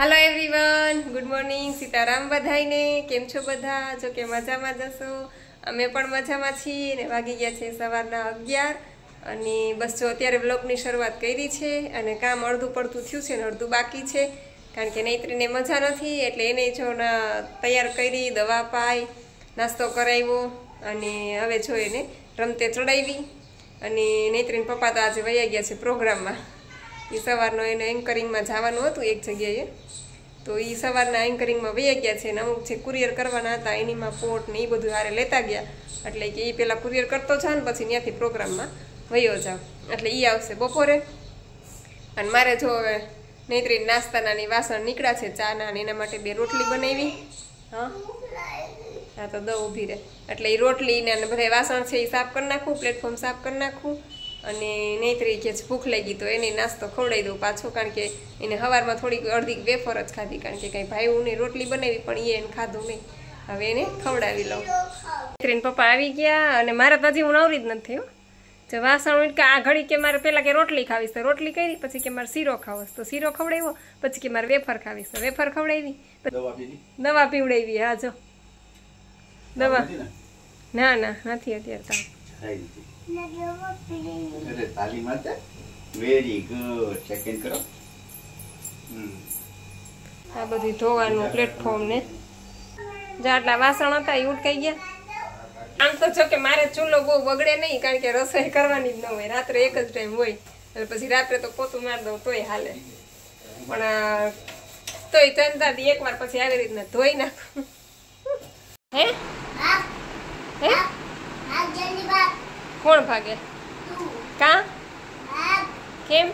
hello everyone good morning Sitaram બધાઈને કેમ છો બધા જો કે મજામાં જશો અમે પણ મજામાં છીએ ને વાગી ગયા છે સવારના અગિયાર અને બસ જો અત્યારે બ્લોગની શરૂઆત કરી છે અને કામ અડધું પડતું થયું છે ને અડધું બાકી છે કારણ કે નૈત્રીને મજા નથી એટલે એને જો ના તૈયાર કરી દવા પાય નાસ્તો કરાવ્યો અને હવે જો એને રમતે ચડાવી અને નૈત્રીને પપ્પા તો આજે વયા ગયા છે પ્રોગ્રામમાં એ સવારનો એને એન્કરિંગમાં જવાનું હતું એક જગ્યાએ તો એ સવારના એન્કરિંગમાં વહી ગયા છે ને અમુક છે કુરિયર કરવાના હતા એનીમાં પોટ ને એ બધું હારે લેતા ગયા એટલે કે એ પહેલાં કુરિયર કરતો જાઓ ને પછી ત્યાંથી પ્રોગ્રામમાં વયો જાવ એટલે એ આવશે બપોરે અને મારે જો હવે નૈત્રી નાસ્તાનાની વાસણ નીકળ્યા છે ચાના અને એના માટે બે રોટલી બનાવી હા હા તો દઉં ઊભી રહે એટલે એ રોટલી ને બધા વાસણ છે એ સાફ કરી નાખું પ્લેટફોર્મ સાફ કરી નાખું અને નૈત્રી કે ભૂખ લાગી તો એને નાસ્તો ખવડાવી દઉં પાછો કારણ કે એને સવારમાં થોડીક અડધી વેફર જ ખાધી કારણ કે કાંઈ ભાઈઓની રોટલી બનાવી પણ એ એને ખાધું નહીં હવે એને ખવડાવી લઉં નૈત્રીને પપ્પા આવી ગયા અને મારા તો હજી હું નવરી જ નથી જો વાસણ કે આ ઘડી કે મારે પહેલાં કે રોટલી ખાવીશ તો રોટલી કરી પછી કે મારે શીરો ખાવો તો શીરો ખવડાવ્યો પછી કે મારે વેફર ખાવીશ તો વેફર ખવડાવી દવા પીવડાવી હા જો દવા ના ના નથી અત્યારે તો અરે તાલી માતા વેરી ગુડ ચેકિંગ કરો આ બધી ધોવાનું પ્લેટફોર્મ ને જાટલા વાસણ હતા એ ઉટકાઈ ગયા આમ તો જો કે મારે ચૂલો બહુ બગડે નહીં કારણ કે રસોઈ કરવાની જ ન હોય રાત્રે એક જ ટાઈમ હોય એટલે પછી રાત્રે તો પોતું માર દઉં તોય હાલે પણ તોય ચંદા દી એકવાર પછી આવી રીતના ધોઈ નાખું હે હે કોણ ભાગે કા કેમ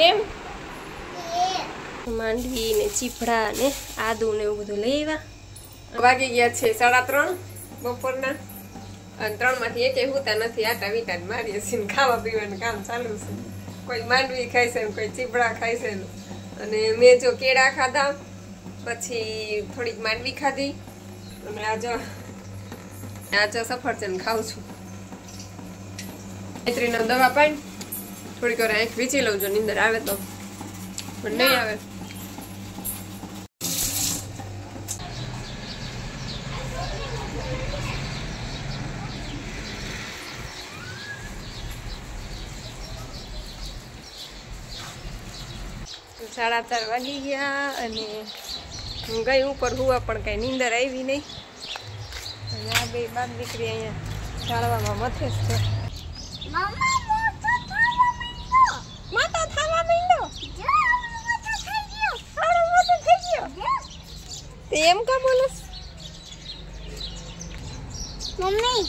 કેમ માંડવી ને ચીપડા ને આદુ ને એવું બધું લઈ આવ્યા વાગી ગયા છે સાડા ત્રણ બપોરના અને ત્રણ માંથી એકે હોતા નથી આટા વીટા મારીએ છીએ ખાવા પીવાનું કામ ચાલુ છે કોઈ માંડવી ખાય છે કોઈ ચીપડા ખાય છે અને મેં જો કેળા ખાધા પછી થોડીક માંડવી ખાધી અને આ જો આજે સફરજન ખાઉં છું મૈત્રીનો દવા પાઈ થોડીક વાર આંખ વીચી લઉં જો નીંદર આવે તો પણ નહીં આવે સાડા ચાર વાગી ગયા અને હું ગઈ ઉપર હુવા પણ કઈ નીંદર આવી નહીં અને બે બાદ દીકરી અહીંયા ચાળવામાં મથે છે માતા એમ કા બોલસ મમ્મી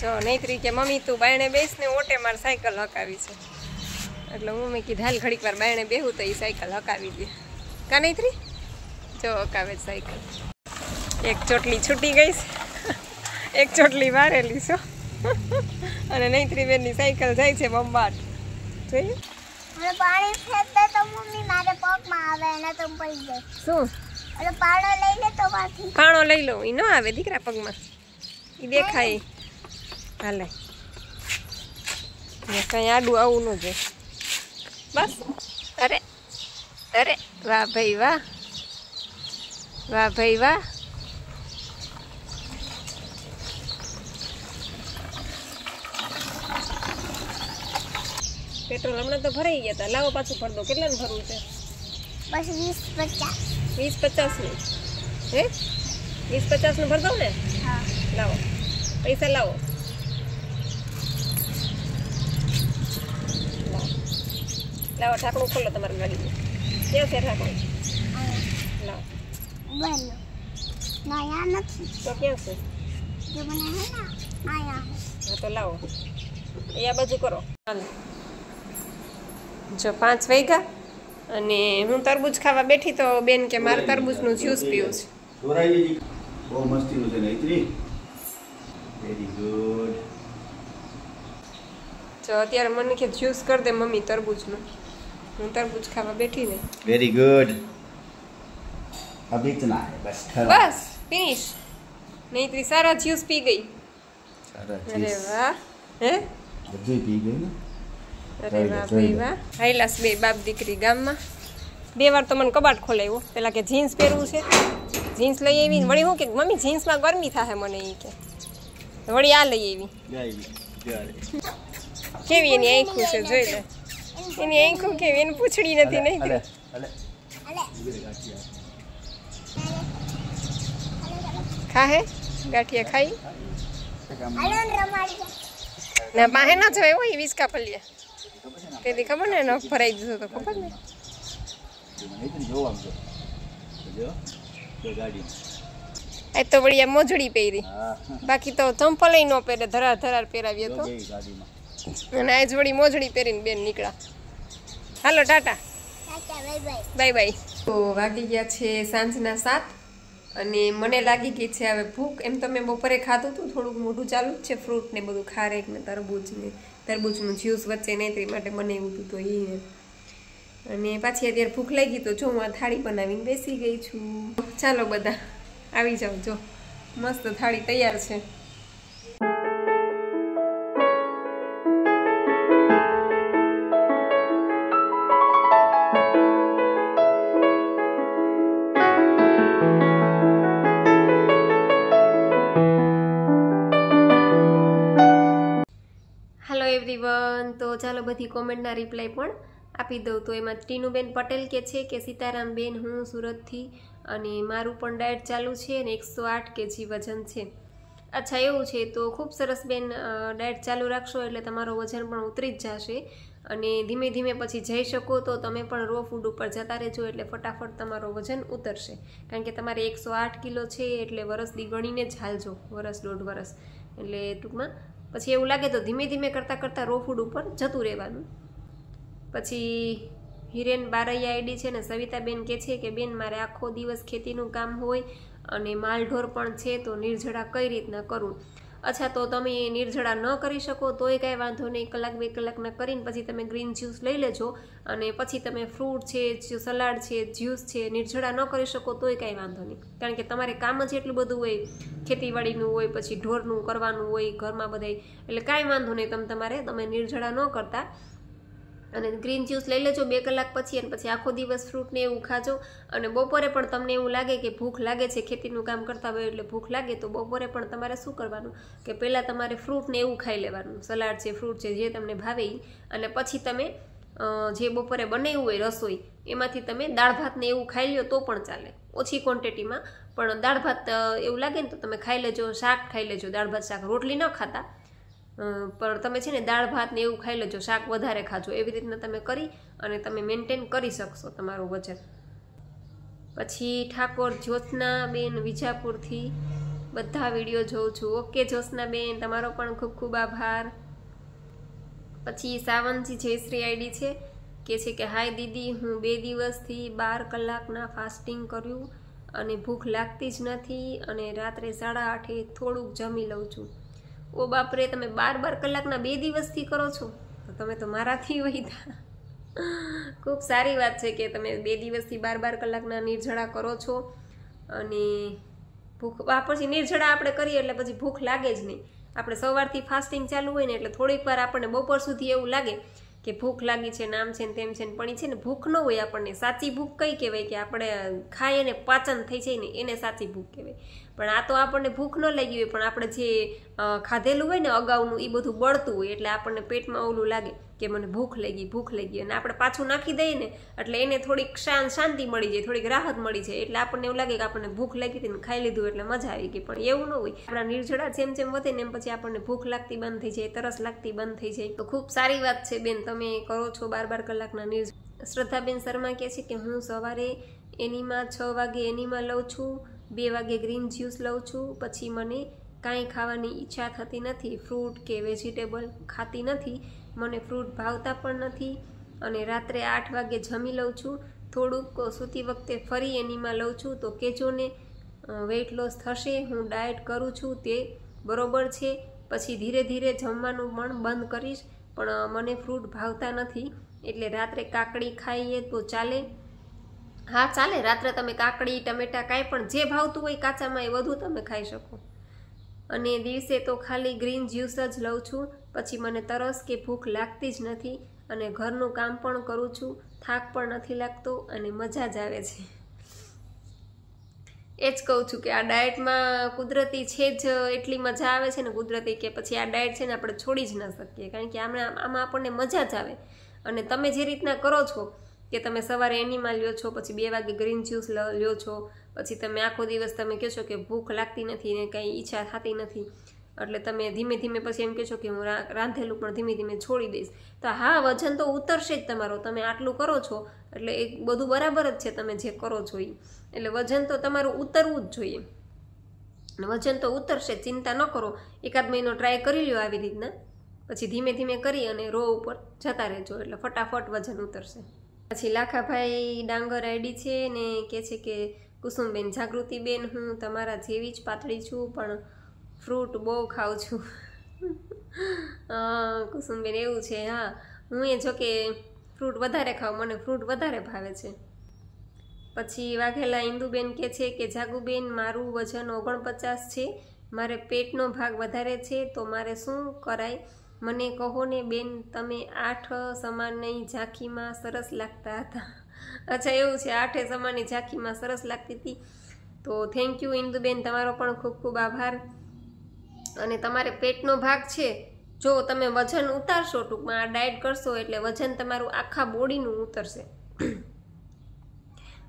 જો નૈત્રી કે મમ્મી તું બાયણે બેસ ને ઓટે માર સાયકલ હકાવી છે એટલે મમ્મી કીધું હાલ ઘડીક વાર બાયણે બેહું તો એ સાયકલ હકાવી દે કા નૈત્રી જો હકાવે સાયકલ એક ચોટલી છૂટી ગઈ છે એક ચોટલી વારેલી છું અને નૈત્રી ત્રિવેદની સાયકલ જાય છે બંબાર જોઈએ હવે પાણી ફેંકતા તો મમ્મી પગમાં આવે તો પડી શું એટલે પાણો લઈ લે તો માથી પાણો લઈ લો ઈ ન આવે દીકરા પગમાં ઈ દેખાય હાલે કઈ આડું આવું ન બસ અરે અરે વાહ ભાઈ વાહ વાહ ભાઈ વાહ પેટ્રોલ હમણાં તો ભરાઈ ગયા હતા લાવો પાછું ભરી દો કેટલાનું ભરવું છે બસ વીસ પચાસ વીસ પચાસનું હે વીસ પચાસનું ભરદો દો ને લાવો પૈસા લાવો લાવો ઢાંકણું ખોલો તમારી ગાડીનું ક્યાં છે ઢાંકણું લાવો બંધ નયા નથી તો ક્યાં મને હે ના આયા હા તો લાવો એ બાજુ કરો ચાલો જો પાંચ વાગ્યા અને હું તરબૂચ ખાવા બેઠી તો બેન કે મારે તરબૂચનું જ્યુસ પીવું છે બહુ મસ્તીનું છે વેરી ગુડ તો અત્યારે મને કે જ્યુસ કરી દે મમ્મી તરબૂચનું હું તરબૂચ ખાવા બેઠી ને વેરી ગુડ અભી ઇતના હે બસ બસ ફિનિશ નૈત્રી સારા જ્યુસ પી ગઈ અરે વાહ હે બધું પી ગઈ ને અરે વાહ ભાઈ વાહ હાઈલાસ બે બાપ દીકરી ગામમાં બે વાર તો મને કબાટ ખોલાવ્યો પેલા કે જીન્સ પહેરવું છે જીન્સ લઈ આવી વળી હું કે મમ્મી જીન્સમાં ગરમી થાય મને એ કે વળી આ લઈ આવી કેવી એની આંખું છે જોઈ લે એની આંખું કેવી એને પૂછડી નથી નહીં ખાહે ગાંઠિયા ખાઈ ના બાહે ના જોયો એ વિસ્કા ફલિયા તેથી ખબર ને નખ ભરાઈ જતો તો ખબર ને એ તો વળી મોજડી પહેરી બાકી તો ચંપલ ન પહેરે ધરા ધરાર પહેરાવીએ તો અને આજ વળી મોજડી પહેરીને બેન નીકળ્યા હાલો ટાટા બાય બાય તો વાગી ગયા છે સાંજના સાત અને મને લાગી ગઈ છે હવે ભૂખ એમ તો મેં બપોરે ખાધું હતું થોડુંક મોઢું ચાલુ જ છે ફ્રૂટ ને બધું ખારેક ને તરબૂજ ને તરબૂચનું જ્યુસ વચ્ચે નેત્રી માટે બનાવ્યું હતું તો એ અને પાછી અત્યારે ભૂખ લાગી તો જો હું આ થાળી બનાવીને બેસી ગઈ છું ચાલો બધા આવી જાઓ જો મસ્ત થાળી તૈયાર છે ચાલો બધી કોમેન્ટના રિપ્લાય પણ આપી દઉં તો એમાં ટીનુબેન પટેલ કે છે કે સીતારામબેન હું સુરતથી અને મારું પણ ડાયટ ચાલુ છે અને એકસો આઠ કેજી વજન છે અચ્છા એવું છે તો ખૂબ સરસ બેન ડાયટ ચાલુ રાખશો એટલે તમારો વજન પણ ઉતરી જ જશે અને ધીમે ધીમે પછી જઈ શકો તો તમે પણ રો ફૂડ ઉપર જતા રહેજો એટલે ફટાફટ તમારો વજન ઉતરશે કારણ કે તમારે એકસો આઠ કિલો છે એટલે વરસથી ગણીને જ હાલજો વરસ દોઢ વરસ એટલે ટૂંકમાં પછી એવું લાગે તો ધીમે ધીમે કરતાં કરતાં રોફૂડ ઉપર જતું રહેવાનું પછી હિરેન બારૈયા એડી છે ને સવિતાબેન કહે છે કે બેન મારે આખો દિવસ ખેતીનું કામ હોય અને માલઢોર પણ છે તો નિર્જળા કઈ રીતના કરું અચ્છા તો તમે નિર્જળા ન કરી શકો તોય કાંઈ વાંધો નહીં કલાક બે કલાકના કરીને પછી તમે ગ્રીન જ્યુસ લઈ લેજો અને પછી તમે ફ્રૂટ છે સલાડ છે જ્યુસ છે નિર્જળા ન કરી શકો તોય કાંઈ વાંધો નહીં કારણ કે તમારે કામ જ એટલું બધું હોય ખેતીવાડીનું હોય પછી ઢોરનું કરવાનું હોય ઘરમાં બધા એટલે કાંઈ વાંધો નહીં તમે તમારે તમે નિર્જળા ન કરતા અને ગ્રીન જ્યુસ લઈ લેજો બે કલાક પછી અને પછી આખો દિવસ ફ્રૂટને એવું ખાજો અને બપોરે પણ તમને એવું લાગે કે ભૂખ લાગે છે ખેતીનું કામ કરતા હોય એટલે ભૂખ લાગે તો બપોરે પણ તમારે શું કરવાનું કે પહેલાં તમારે ફ્રૂટને એવું ખાઈ લેવાનું સલાડ છે ફ્રૂટ છે જે તમને ભાવે અને પછી તમે જે બપોરે બનાવ્યું હોય રસોઈ એમાંથી તમે દાળ ભાતને એવું ખાઈ લ્યો તો પણ ચાલે ઓછી ક્વોન્ટિટીમાં પણ દાળ ભાત એવું લાગે ને તો તમે ખાઈ લેજો શાક ખાઈ લેજો દાળ ભાત શાક રોટલી ન ખાતા પણ તમે છે ને દાળ ભાત ને એવું ખાઈ લેજો શાક વધારે ખાજો એવી રીતના તમે કરી અને તમે મેન્ટેન કરી શકશો તમારું વજન પછી ઠાકોર જ્યોત્સનાબેન વિજાપુરથી બધા વિડીયો જોઉં છું ઓકે બેન તમારો પણ ખૂબ ખૂબ આભાર પછી સાવંતજી જયશ્રી આઈડી છે કે છે કે હાય દીદી હું બે દિવસથી બાર કલાકના ફાસ્ટિંગ કર્યું અને ભૂખ લાગતી જ નથી અને રાત્રે સાડા આઠે થોડુંક જમી લઉં છું ઓ બાપરે તમે બાર બાર કલાકના બે દિવસથી કરો છો તો તમે તો મારાથી વહીતા ખૂબ સારી વાત છે કે તમે બે દિવસથી બાર બાર કલાકના નિર્જળા કરો છો અને ભૂખ પછી નિર્જળા આપણે કરીએ એટલે પછી ભૂખ લાગે જ નહીં આપણે સવારથી ફાસ્ટિંગ ચાલુ હોય ને એટલે થોડીક વાર આપણને બપોર સુધી એવું લાગે કે ભૂખ લાગી છે નામ છે ને તેમ છે ને પણ છે ને ભૂખ ન હોય આપણને સાચી ભૂખ કઈ કહેવાય કે આપણે ખાઈએ ને પાચન થઈ જાય ને એને સાચી ભૂખ કહેવાય પણ આ તો આપણને ભૂખ ન લાગી હોય પણ આપણે જે ખાધેલું હોય ને અગાઉનું એ બધું બળતું હોય એટલે આપણને પેટમાં ઓલું લાગે કે મને ભૂખ લાગી ભૂખ લાગી અને આપણે પાછું નાખી દઈએ ને એટલે એને થોડીક શાંતિ મળી જાય થોડીક રાહત મળી જાય એટલે આપણને એવું લાગે કે આપણને ભૂખ લાગી હતી ખાઈ લીધું એટલે મજા આવી ગઈ પણ એવું ન હોય આપણા નિર્જળા જેમ જેમ વધે ને એમ પછી આપણને ભૂખ લાગતી બંધ થઈ જાય તરસ લાગતી બંધ થઈ જાય તો ખૂબ સારી વાત છે બેન તમે કરો છો બાર બાર કલાકના નિર્જ શ્રદ્ધાબેન શર્મા કહે છે કે હું સવારે એનીમાં છ વાગે એનીમાં લઉં છું બે વાગે ગ્રીન જ્યુસ લઉં છું પછી મને કાંઈ ખાવાની ઈચ્છા થતી નથી ફ્રૂટ કે વેજીટેબલ ખાતી નથી મને ફ્રૂટ ભાવતા પણ નથી અને રાત્રે આઠ વાગે જમી લઉં છું થોડુંક સૂતી વખતે ફરી એનીમાં લઉં છું તો કેજોને ને વેઇટ લોસ થશે હું ડાયટ કરું છું તે બરોબર છે પછી ધીરે ધીરે જમવાનું પણ બંધ કરીશ પણ મને ફ્રૂટ ભાવતા નથી એટલે રાત્રે કાકડી ખાઈએ તો ચાલે હા ચાલે રાત્રે તમે કાકડી ટમેટા કાંઈ પણ જે ભાવતું હોય કાચામાં એ વધુ તમે ખાઈ શકો અને દિવસે તો ખાલી ગ્રીન જ્યુસ જ લઉં છું પછી મને તરસ કે ભૂખ લાગતી જ નથી અને ઘરનું કામ પણ કરું છું થાક પણ નથી લાગતો અને મજા જ આવે છે એ જ કહું છું કે આ ડાયટમાં કુદરતી છે જ એટલી મજા આવે છે ને કુદરતી કે પછી આ ડાયટ છે ને આપણે છોડી જ ન શકીએ કારણ કે આમ આમાં આપણને મજા જ આવે અને તમે જે રીતના કરો છો કે તમે સવારે એનિમા લ્યો છો પછી બે વાગે ગ્રીન જ્યુસ લ્યો છો પછી તમે આખો દિવસ તમે કહેશો કે ભૂખ લાગતી નથી ને કંઈ ઈચ્છા થતી નથી એટલે તમે ધીમે ધીમે પછી એમ કહેશો કે હું રાંધેલું પણ ધીમે ધીમે છોડી દઈશ તો હા વજન તો ઉતરશે જ તમારો તમે આટલું કરો છો એટલે એ બધું બરાબર જ છે તમે જે કરો છો એ એટલે વજન તો તમારું ઉતરવું જ જોઈએ વજન તો ઉતરશે ચિંતા ન કરો એકાદ મહિનો ટ્રાય કરી લ્યો આવી રીતના પછી ધીમે ધીમે કરી અને રો ઉપર જતા રહેજો એટલે ફટાફટ વજન ઉતરશે પછી લાખાભાઈ ડાંગર આઈડી છે ને કે છે કે કુસુમબેન જાગૃતિબેન હું તમારા જેવી જ પાતળી છું પણ ફ્રૂટ બહુ ખાઉં છું કુસુમબેન એવું છે હા હું એ જો કે ફ્રૂટ વધારે ખાઉં મને ફ્રૂટ વધારે ભાવે છે પછી વાઘેલા ઇન્દુબેન કહે છે કે જાગુબેન મારું વજન ઓગણપચાસ છે મારે પેટનો ભાગ વધારે છે તો મારે શું કરાય મને કહો ને બેન તમે આઠ સમાનની ઝાંખીમાં સરસ લાગતા હતા અચ્છા એવું છે આઠે સમાનની ઝાંખીમાં સરસ લાગતી હતી તો થેન્ક યુ ઇન્દુબેન તમારો પણ ખૂબ ખૂબ આભાર અને તમારે પેટનો ભાગ છે જો તમે વજન ઉતારશો ટૂંકમાં આ ડાયટ કરશો એટલે વજન તમારું આખા બોડીનું ઉતરશે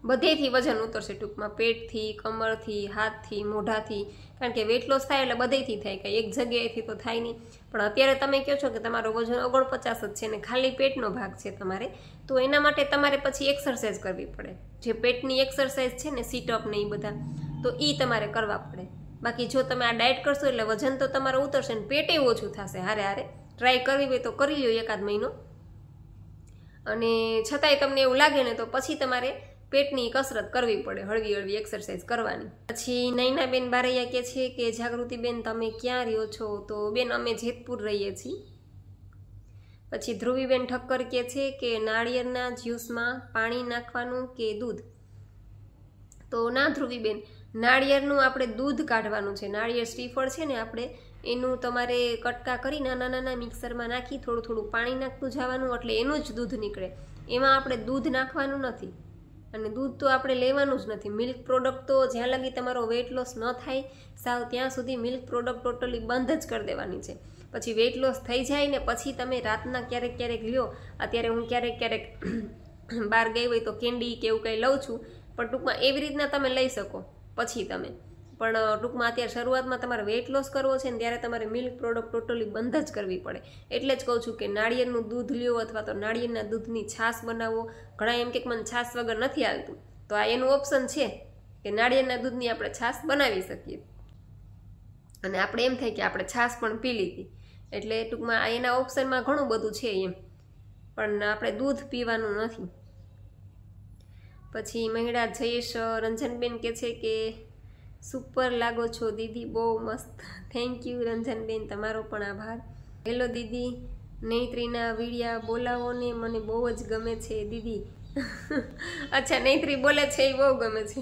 બધેથી વજન ઉતરશે ટૂંકમાં પેટથી કમરથી હાથથી મોઢાથી કારણ કે વેટ લોસ થાય એટલે બધેથી થાય કે એક જગ્યાએથી તો થાય નહીં પણ અત્યારે તમે કહો છો કે તમારો વજન ઓગણપચાસ જ છે ને ખાલી પેટનો ભાગ છે તમારે તો એના માટે તમારે પછી એક્સરસાઇઝ કરવી પડે જે પેટની એક્સરસાઇઝ છે ને સીટઅપ ને એ બધા તો એ તમારે કરવા પડે બાકી જો તમે આ ડાયટ કરશો એટલે વજન તો તમારું ઉતરશે ને પેટે ઓછું થશે હારે હારે ટ્રાય કરવી હોય તો કરી લો એકાદ મહિનો અને છતાંય તમને એવું લાગે ને તો પછી તમારે પેટની કસરત કરવી પડે હળવી હળવી એક્સરસાઇઝ કરવાની પછી નૈનાબેન બારૈયા કહે છે કે જાગૃતિબેન તમે ક્યાં રહ્યો છો તો બેન અમે જેતપુર રહીએ છીએ પછી ધ્રુવીબેન ઠક્કર કહે છે કે નાળિયેરના જ્યુસમાં પાણી નાખવાનું કે દૂધ તો ના ધ્રુવીબેન નાળિયેરનું આપણે દૂધ કાઢવાનું છે નાળિયેર શ્રીફળ છે ને આપણે એનું તમારે કટકા કરી નાના નાના મિક્સરમાં નાખી થોડું થોડું પાણી નાખતું જવાનું એટલે એનું જ દૂધ નીકળે એમાં આપણે દૂધ નાખવાનું નથી અને દૂધ તો આપણે લેવાનું જ નથી મિલ્ક પ્રોડક્ટ તો જ્યાં લગી તમારો વેઇટ લોસ ન થાય સાવ ત્યાં સુધી મિલ્ક પ્રોડક્ટ ટોટલી બંધ જ કરી દેવાની છે પછી વેઇટ લોસ થઈ જાય ને પછી તમે રાતના ક્યારેક ક્યારેક લ્યો અત્યારે હું ક્યારેક ક્યારેક બહાર ગઈ હોય તો કેન્ડી કે એવું કંઈ લઉં છું પણ ટૂંકમાં એવી રીતના તમે લઈ શકો પછી તમે પણ ટૂંકમાં અત્યારે શરૂઆતમાં તમારે વેટ લોસ કરવો છે ને ત્યારે તમારે મિલ્ક પ્રોડક્ટ ટોટલી બંધ જ કરવી પડે એટલે જ કહું છું કે નાળિયેરનું દૂધ લ્યો અથવા તો નાળિયેરના દૂધની છાશ બનાવો ઘણા એમ કે મને છાશ વગર નથી આવતું તો આ એનું ઓપ્શન છે કે નાળિયેરના દૂધની આપણે છાશ બનાવી શકીએ અને આપણે એમ થાય કે આપણે છાશ પણ પી લીધી એટલે ટૂંકમાં આ એના ઓપ્શનમાં ઘણું બધું છે એમ પણ આપણે દૂધ પીવાનું નથી પછી મહિડા જયેશ રંજનબેન કે છે કે સુપર લાગો છો દીદી બહુ મસ્ત થેન્ક યુ રંજનબેન તમારો પણ આભાર હેલો દીદી નૈત્રીના વિડિયા બોલાવો ને મને બહુ જ ગમે છે દીદી અચ્છા નૈત્રી બોલે છે એ બહુ ગમે છે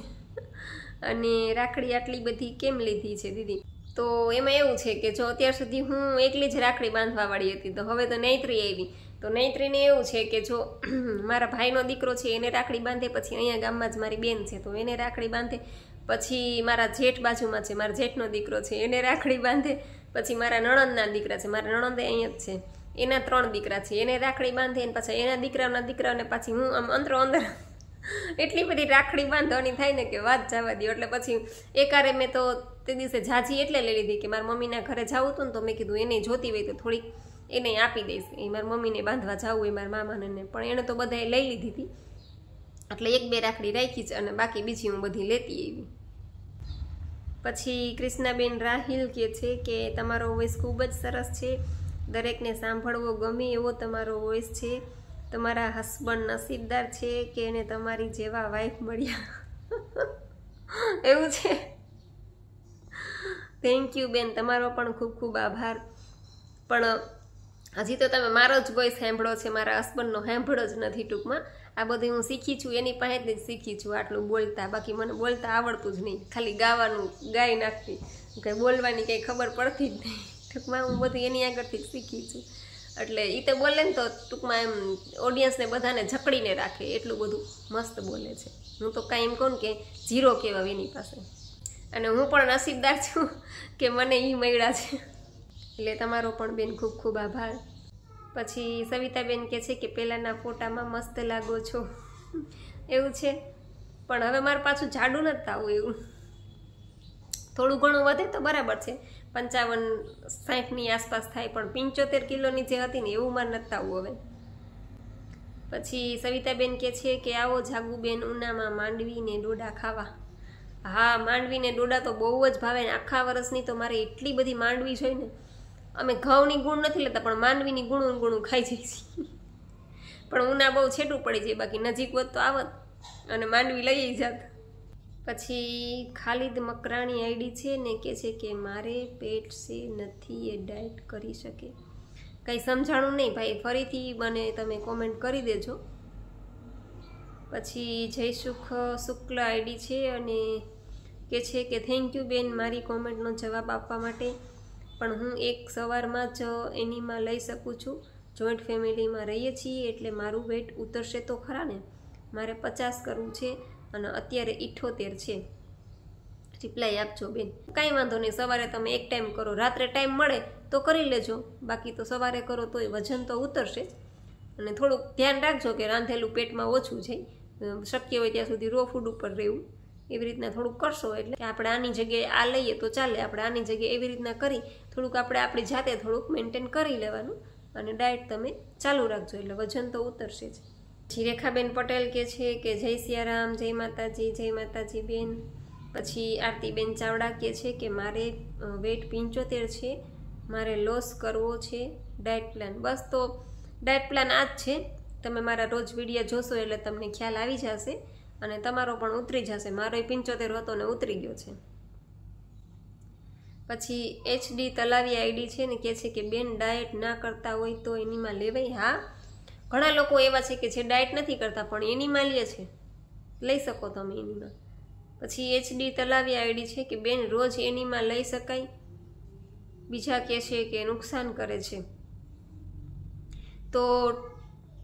અને રાખડી આટલી બધી કેમ લીધી છે દીદી તો એમાં એવું છે કે જો અત્યાર સુધી હું એકલી જ રાખડી બાંધવાવાળી હતી તો હવે તો નૈત્રી આવી તો નૈત્રીને એવું છે કે જો મારા ભાઈનો દીકરો છે એને રાખડી બાંધે પછી અહીંયા ગામમાં જ મારી બેન છે તો એને રાખડી બાંધે પછી મારા જેઠ બાજુમાં છે મારા જેઠનો દીકરો છે એને રાખડી બાંધે પછી મારા નણંદના દીકરા છે મારા નણંદે અહીંયા જ છે એના ત્રણ દીકરા છે એને રાખડી બાંધે અને પાછા એના દીકરાના દીકરાને પાછી હું આમ અંતરો અંદર એટલી બધી રાખડી બાંધવાની થાય ને કે વાત જવા દો એટલે પછી એકારે મેં તો તે દિવસે જાજી એટલે લઈ લીધી કે મારા મમ્મીના ઘરે જવું હતું ને તો મેં કીધું એને જોતી હોય તો થોડીક એને આપી દઈશ એ મારા મમ્મીને બાંધવા જવું એ મારા મામાને પણ એણે તો બધાએ લઈ લીધી હતી એટલે એક બે રાખડી રાખી છે અને બાકી બીજી હું બધી લેતી આવી પછી કૃષ્ણાબેન રાહિલ કહે છે કે તમારો વોઇસ ખૂબ જ સરસ છે દરેકને સાંભળવો ગમે એવો તમારો વોઇસ છે તમારા હસબન્ડ નસીબદાર છે કે એને તમારી જેવા વાઈફ મળ્યા એવું છે થેન્ક યુ બેન તમારો પણ ખૂબ ખૂબ આભાર પણ હજી તો તમે મારો જ વોઇસ સાંભળો છે મારા હસબન્ડનો સાંભળો જ નથી ટૂંકમાં આ બધું હું શીખી છું એની પાસેથી જ શીખી છું આટલું બોલતા બાકી મને બોલતા આવડતું જ નહીં ખાલી ગાવાનું ગાઈ નાખતી કંઈ બોલવાની કંઈ ખબર પડતી જ નહીં ટૂંકમાં હું બધું એની આગળથી જ શીખી છું એટલે એ તો બોલે ને તો ટૂંકમાં એમ ઓડિયન્સને બધાને જકડીને રાખે એટલું બધું મસ્ત બોલે છે હું તો કાંઈ એમ કહું કે ઝીરો કહેવાય એની પાસે અને હું પણ નસીબદાર છું કે મને એ મળ્યા છે એટલે તમારો પણ બેન ખૂબ ખૂબ આભાર પછી સવિતાબેન કહે છે કે પહેલાંના ફોટામાં મસ્ત લાગો છો એવું છે પણ હવે મારે પાછું જાડું નથી થવું એવું થોડું ઘણું વધે તો બરાબર છે પંચાવન સાઠની આસપાસ થાય પણ પંચોતેર કિલોની જે હતી ને એવું મારે નથી થવું હવે પછી સવિતાબેન કહે છે કે આવો જાગુબેન ઉનામાં માંડવીને ડોડા ખાવા હા માંડવીને ડોડા તો બહુ જ ભાવે ને આખા વર્ષની તો મારે એટલી બધી માંડવી જોઈ ને અમે ઘઉંની ગુણ નથી લેતા પણ માનવીની ગુણું ગુણું ખાઈ જાય છે પણ ઉના બહુ છેટું પડી જાય બાકી નજીક વધ તો આવત અને માંડવી લઈ જાત પછી ખાલિદ મકરાણી આઈડી છે ને કહે છે કે મારે પેટ છે નથી એ ડાયટ કરી શકે કંઈ સમજાણું નહીં ભાઈ ફરીથી મને તમે કોમેન્ટ કરી દેજો પછી જયસુખ શુક્લ આઈડી છે અને કે છે કે થેન્ક યુ બેન મારી કોમેન્ટનો જવાબ આપવા માટે પણ હું એક સવારમાં જ એનીમાં લઈ શકું છું જોઈન્ટ ફેમિલીમાં રહીએ છીએ એટલે મારું વેટ ઉતરશે તો ખરા ને મારે પચાસ કરવું છે અને અત્યારે ઇઠોતેર છે રિપ્લાય આપજો બેન કાંઈ વાંધો નહીં સવારે તમે એક ટાઈમ કરો રાત્રે ટાઈમ મળે તો કરી લેજો બાકી તો સવારે કરો તો એ વજન તો ઉતરશે અને થોડુંક ધ્યાન રાખજો કે રાંધેલું પેટમાં ઓછું છે શક્ય હોય ત્યાં સુધી રો ફૂડ ઉપર રહેવું એવી રીતના થોડુંક કરશો એટલે કે આપણે આની જગ્યાએ આ લઈએ તો ચાલે આપણે આની જગ્યાએ એવી રીતના કરી થોડુંક આપણે આપણી જાતે થોડુંક મેન્ટેન કરી લેવાનું અને ડાયટ તમે ચાલુ રાખજો એટલે વજન તો ઉતરશે જ જી રેખાબેન પટેલ કે છે કે જય સિયારામ જય માતાજી જય માતાજી બેન પછી આરતીબેન ચાવડા કે છે કે મારે વેટ પંચોતેર છે મારે લોસ કરવો છે ડાયટ પ્લાન બસ તો ડાયટ પ્લાન આ જ છે તમે મારા રોજ વિડીયો જોશો એટલે તમને ખ્યાલ આવી જશે અને તમારો પણ ઉતરી જશે મારો પંચોતેર હતો ને ઉતરી ગયો છે પછી એચડી તલાવી આઈડી છે ને કહે છે કે બેન ડાયટ ના કરતા હોય તો એનીમાં લેવાય હા ઘણા લોકો એવા છે કે જે ડાયટ નથી કરતા પણ એનીમાં લે છે લઈ શકો તમે એનીમાં પછી એચડી તલાવી આઈડી છે કે બેન રોજ એનીમાં લઈ શકાય બીજા કહે છે કે નુકસાન કરે છે તો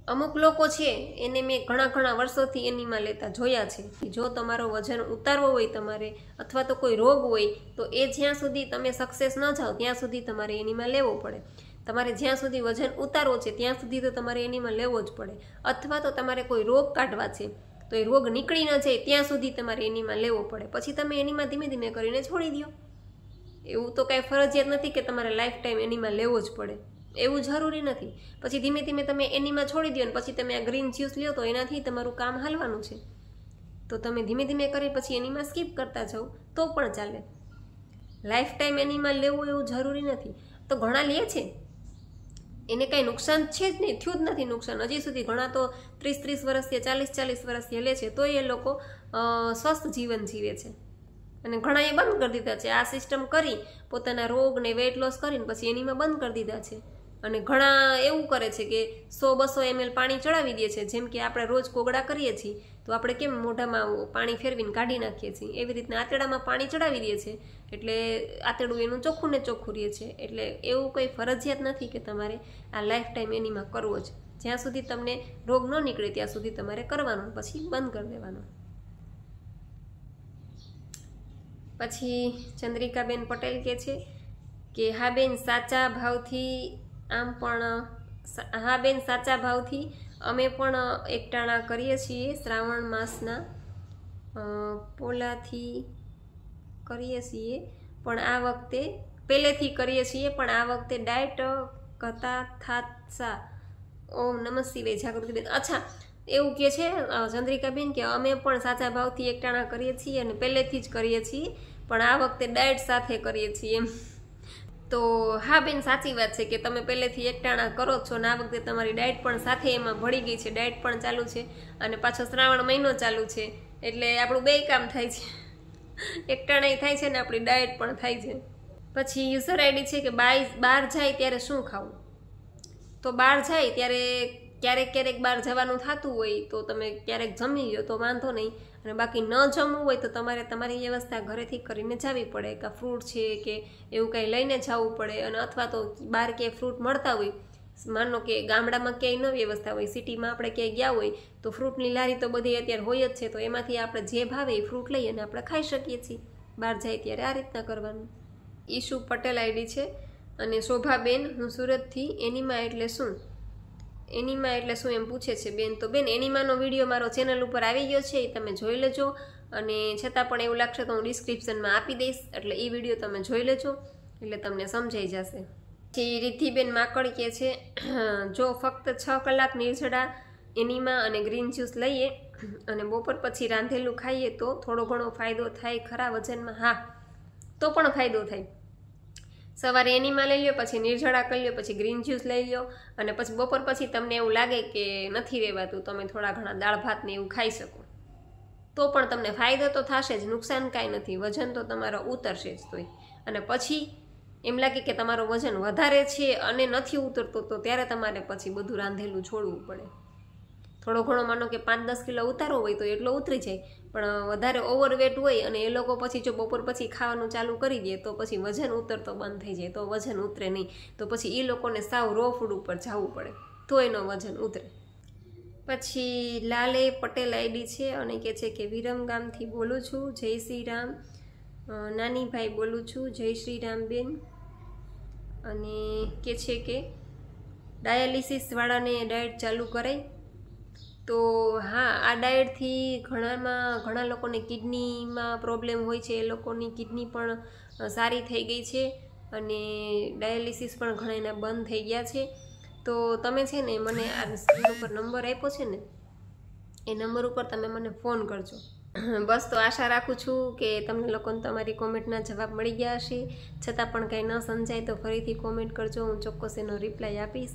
અમુક લોકો છે એને મેં ઘણા ઘણા વર્ષોથી એનીમાં લેતા જોયા છે જો તમારો વજન ઉતારવો હોય તમારે અથવા તો કોઈ રોગ હોય તો એ જ્યાં સુધી તમે સક્સેસ ન જાઓ ત્યાં સુધી તમારે એનીમાં લેવો પડે તમારે જ્યાં સુધી વજન ઉતારવો છે ત્યાં સુધી તો તમારે એનીમાં લેવો જ પડે અથવા તો તમારે કોઈ રોગ કાઢવા છે તો એ રોગ નીકળી ન જાય ત્યાં સુધી તમારે એનીમાં લેવો પડે પછી તમે એનીમાં ધીમે ધીમે કરીને છોડી દો એવું તો કાંઈ ફરજિયાત નથી કે તમારે લાઈફ ટાઈમ એનીમાં લેવો જ પડે એવું જરૂરી નથી પછી ધીમે ધીમે તમે એનીમાં છોડી દો ને પછી તમે આ ગ્રીન જ્યુસ લ્યો તો એનાથી તમારું કામ હાલવાનું છે તો તમે ધીમે ધીમે કરી પછી એનીમાં સ્કીપ કરતા જાઓ તો પણ ચાલે લાઈફ ટાઈમ એનીમાં લેવું એવું જરૂરી નથી તો ઘણા લે છે એને કાંઈ નુકસાન છે જ નહીં થયું જ નથી નુકસાન હજી સુધી ઘણા તો ત્રીસ ત્રીસ વર્ષથી ચાલીસ ચાલીસ વર્ષથી લે છે તો એ લોકો સ્વસ્થ જીવન જીવે છે અને ઘણા એ બંધ કરી દીધા છે આ સિસ્ટમ કરી પોતાના રોગ ને વેઇટ લોસ કરીને પછી એનીમાં બંધ કરી દીધા છે અને ઘણા એવું કરે છે કે સો બસો એમએલ પાણી ચડાવી દે છે જેમ કે આપણે રોજ કોગળા કરીએ છીએ તો આપણે કેમ મોઢામાં પાણી ફેરવીને કાઢી નાખીએ છીએ એવી રીતના આંતરડામાં પાણી ચડાવી દે છે એટલે આંતરડું એનું ચોખ્ખું ને ચોખ્ખું રહે છે એટલે એવું કંઈ ફરજિયાત નથી કે તમારે આ લાઈફ ટાઈમ એનીમાં કરવો જ જ્યાં સુધી તમને રોગ ન નીકળે ત્યાં સુધી તમારે કરવાનું પછી બંધ કરી દેવાનું પછી ચંદ્રિકાબેન પટેલ કે છે કે હા બેન સાચા ભાવથી આમ પણ હા બેન સાચા ભાવથી અમે પણ એકટાણા કરીએ છીએ શ્રાવણ માસના પોલાથી કરીએ છીએ પણ આ વખતે પહેલેથી કરીએ છીએ પણ આ વખતે ડાયટ કથા થાતસા ઓમ નમઃ શિવાય બેન અચ્છા એવું કે છે ચંદ્રિકાબેન કે અમે પણ સાચા ભાવથી એકટાણા કરીએ છીએ અને પહેલેથી જ કરીએ છીએ પણ આ વખતે ડાયટ સાથે કરીએ છીએ એમ તો હા બેન સાચી વાત છે કે તમે પહેલેથી એકટાણા કરો છો ને આ વખતે તમારી ડાયટ પણ સાથે એમાં ભળી ગઈ છે ડાયટ પણ ચાલુ છે અને પાછો શ્રાવણ મહિનો ચાલુ છે એટલે આપણું બે કામ થાય છે એકટાણાય થાય છે ને આપણી ડાયટ પણ થાય છે પછી યુઝર આઈડી છે કે બાય બહાર જાય ત્યારે શું ખાવું તો બહાર જાય ત્યારે ક્યારેક ક્યારેક બહાર જવાનું થતું હોય તો તમે ક્યારેક જમી ગયો તો વાંધો નહીં અને બાકી ન જમવું હોય તો તમારે તમારી વ્યવસ્થા ઘરેથી કરીને જવી પડે કે ફ્રૂટ છે કે એવું કંઈ લઈને જવું પડે અને અથવા તો બહાર કે ફ્રૂટ મળતા હોય માનો કે ગામડામાં ક્યાંય ન વ્યવસ્થા હોય સિટીમાં આપણે ક્યાંય ગયા હોય તો ફ્રૂટની લારી તો બધી અત્યારે હોય જ છે તો એમાંથી આપણે જે ભાવે એ ફ્રૂટ લઈ અને આપણે ખાઈ શકીએ છીએ બહાર જાય ત્યારે આ રીતના કરવાનું ઈશુ પટેલ આઈડી છે અને શોભાબેન હું સુરતથી એનીમાં એટલે શું એનીમાં એટલે શું એમ પૂછે છે બેન તો બેન એનીમાનો વિડીયો મારો ચેનલ ઉપર આવી ગયો છે એ તમે જોઈ લેજો અને છતાં પણ એવું લાગશે તો હું ડિસ્ક્રિપ્શનમાં આપી દઈશ એટલે એ વિડીયો તમે જોઈ લેજો એટલે તમને સમજાઈ જશે પછી રિદ્ધિબેન માકડ કે છે જો ફક્ત છ કલાક નિર્જળા એનીમાં અને ગ્રીન જ્યુસ લઈએ અને બપોર પછી રાંધેલું ખાઈએ તો થોડો ઘણો ફાયદો થાય ખરા વજનમાં હા તો પણ ફાયદો થાય સવારે એનીમાં લઈ લો પછી નિર્જળા કરી લો પછી ગ્રીન જ્યુસ લઈ લો અને પછી બપોર પછી તમને એવું લાગે કે નથી રહેવાતું તમે થોડા ઘણા દાળ ભાતને એવું ખાઈ શકો તો પણ તમને ફાયદો તો થશે જ નુકસાન કાંઈ નથી વજન તો તમારો ઉતરશે જ તોય અને પછી એમ લાગે કે તમારું વજન વધારે છે અને નથી ઉતરતું તો ત્યારે તમારે પછી બધું રાંધેલું છોડવું પડે થોડો ઘણો માનો કે પાંચ દસ કિલો ઉતારવો હોય તો એટલો ઉતરી જાય પણ વધારે ઓવરવેટ હોય અને એ લોકો પછી જો બપોર પછી ખાવાનું ચાલુ કરી દે તો પછી વજન ઉતરતો બંધ થઈ જાય તો વજન ઉતરે નહીં તો પછી એ લોકોને સાવ રો ફૂડ ઉપર જવું પડે તો એનો વજન ઉતરે પછી લાલે પટેલ આઈડી છે અને કહે છે કે વિરમગામથી બોલું છું જય શ્રી રામ નાની ભાઈ બોલું છું જય શ્રી રામબેન અને કે છે કે ડાયાલિસિસવાળાને ડાયટ ચાલુ કરાય તો હા આ ડાયટથી ઘણામાં ઘણા લોકોને કિડનીમાં પ્રોબ્લેમ હોય છે એ લોકોની કિડની પણ સારી થઈ ગઈ છે અને ડાયાલિસિસ પણ ઘણા એના બંધ થઈ ગયા છે તો તમે છે ને મને આ સ્ક્રીન ઉપર નંબર આપ્યો છે ને એ નંબર ઉપર તમે મને ફોન કરજો બસ તો આશા રાખું છું કે તમને લોકોને તમારી કોમેન્ટના જવાબ મળી ગયા હશે છતાં પણ કંઈ ન સમજાય તો ફરીથી કોમેન્ટ કરજો હું ચોક્કસ એનો રિપ્લાય આપીશ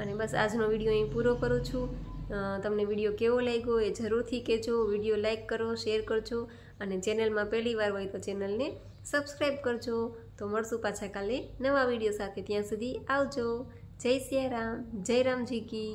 અને બસ આજનો વિડીયો અહીં પૂરો કરું છું તમને વિડીયો કેવો લાગ્યો એ જરૂરથી કહેજો વિડીયો લાઇક કરો શેર કરજો અને ચેનલમાં પહેલી વાર હોય તો ચેનલને સબસ્ક્રાઈબ કરજો તો મળશું પાછા કાલે નવા વિડીયો સાથે ત્યાં સુધી આવજો જય સિયારામ જય રામજી કી